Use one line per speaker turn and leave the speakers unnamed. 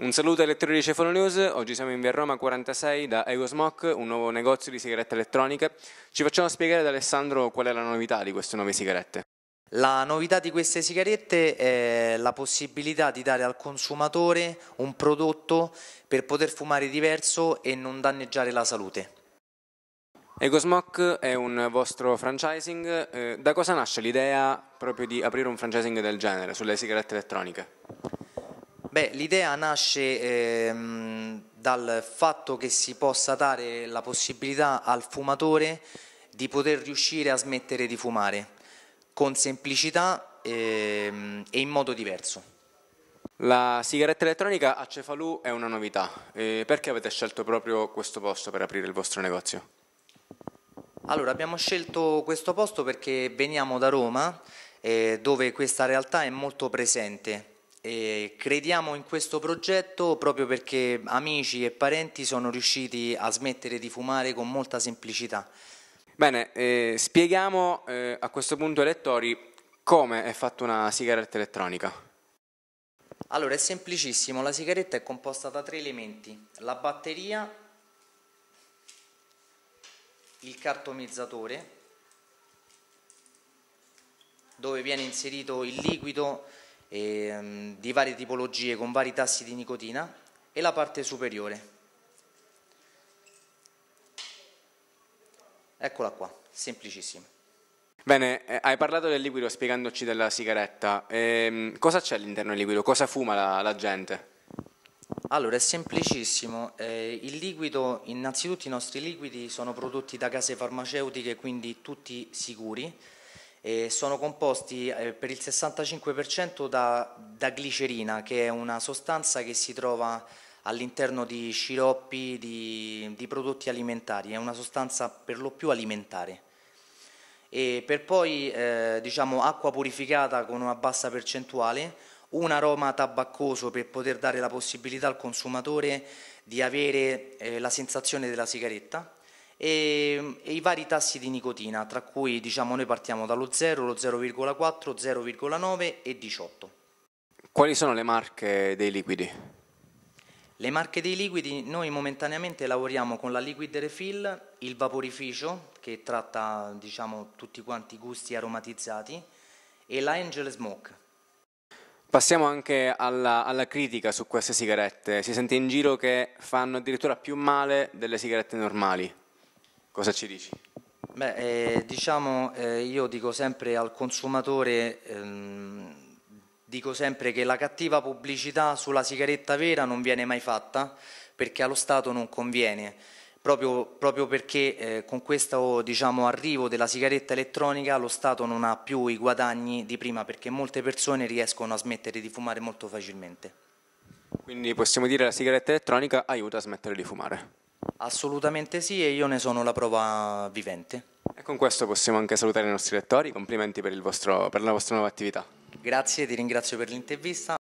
Un saluto ai lettori di Cefalo News, oggi siamo in via Roma 46 da Egosmoc, un nuovo negozio di sigarette elettroniche. Ci facciamo spiegare da Alessandro qual è la novità di queste nuove sigarette.
La novità di queste sigarette è la possibilità di dare al consumatore un prodotto per poter fumare diverso e non danneggiare la salute. Egosmoc
è un vostro franchising, eh, da cosa nasce l'idea proprio di aprire un franchising del genere sulle sigarette elettroniche?
Beh, l'idea nasce ehm, dal fatto che si possa dare la possibilità al fumatore di poter riuscire a smettere di fumare con semplicità ehm, e in modo diverso. La sigaretta
elettronica a Cefalù è una novità. E perché avete scelto proprio questo posto per aprire il vostro negozio?
Allora, abbiamo scelto questo posto perché veniamo da Roma, eh, dove questa realtà è molto presente e crediamo in questo progetto proprio perché amici e parenti sono riusciti a smettere di fumare con molta semplicità. Bene, eh, spieghiamo eh, a questo punto ai
lettori come è fatta una sigaretta elettronica.
Allora, è semplicissimo, la sigaretta è composta da tre elementi, la batteria, il cartomizzatore, dove viene inserito il liquido eh, di varie tipologie con vari tassi di nicotina e la parte superiore. Eccola qua, semplicissima. Bene, eh, hai parlato
del liquido spiegandoci della sigaretta. Ehm, cosa c'è all'interno del liquido? Cosa fuma la, la gente?
Allora, è semplicissimo. Eh, il liquido, innanzitutto i nostri liquidi sono prodotti da case farmaceutiche, quindi tutti sicuri. E sono composti eh, per il 65% da, da, glicerina, che è una sostanza che si trova all'interno di sciroppi, di, di prodotti alimentari, è una sostanza per lo più alimentare. E per poi eh, diciamo, acqua purificata con una bassa percentuale, un aroma tabaccoso per poter dare la possibilità al consumatore di avere eh, la sensazione della sigaretta e, ehm, e i vari tassi di nicotina, tra cui diciamo, noi partiamo dallo 0, lo 0,4, 0,9 e 18.
Quali sono le marche dei liquidi?
Le marche dei liquidi, noi momentaneamente lavoriamo con la liquid refill, il vaporificio che tratta diciamo, tutti quanti i gusti aromatizzati e la Angel Smoke.
Passiamo anche alla, alla, critica su queste sigarette. Si sente in giro che fanno addirittura più male delle sigarette normali. Cosa ci dici?
Beh, eh, diciamo, eh, io dico sempre al consumatore, ehm, dico sempre che la cattiva pubblicità sulla sigaretta vera non viene mai fatta perché allo Stato non conviene. Proprio, proprio, perché eh, con questo diciamo, arrivo della sigaretta elettronica lo Stato non ha più i guadagni di prima perché molte persone riescono a smettere di fumare molto facilmente.
Quindi possiamo dire che la sigaretta elettronica aiuta a smettere di fumare.
Assolutamente sì e io ne sono la prova vivente.
E con questo possiamo anche salutare i nostri lettori, complimenti per, vostro, per la vostra nuova attività.
Grazie, ti ringrazio per
l'intervista.